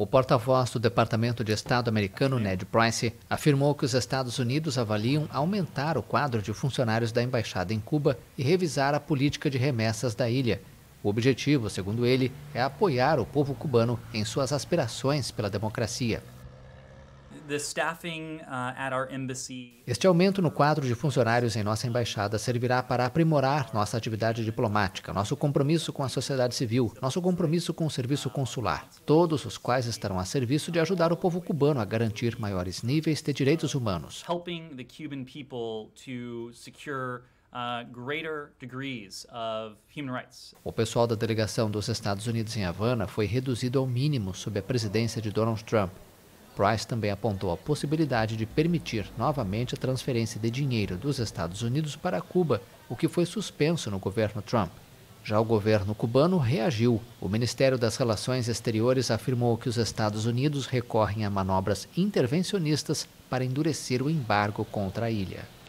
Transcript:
O porta-voz do Departamento de Estado americano, Ned Price, afirmou que os Estados Unidos avaliam aumentar o quadro de funcionários da embaixada em Cuba e revisar a política de remessas da ilha. O objetivo, segundo ele, é apoiar o povo cubano em suas aspirações pela democracia. Uh, este aumento no quadro de funcionários em nossa embaixada servirá para aprimorar nossa atividade diplomática, nosso compromisso com a sociedade civil, nosso compromisso com o serviço consular, todos os quais estarão a serviço de ajudar o povo cubano a garantir maiores níveis de direitos humanos. Uh, o pessoal da delegação dos Estados Unidos em Havana foi reduzido ao mínimo sob a presidência de Donald Trump Price também apontou a possibilidade de permitir novamente a transferência de dinheiro dos Estados Unidos para Cuba, o que foi suspenso no governo Trump. Já o governo cubano reagiu. O Ministério das Relações Exteriores afirmou que os Estados Unidos recorrem a manobras intervencionistas para endurecer o embargo contra a ilha.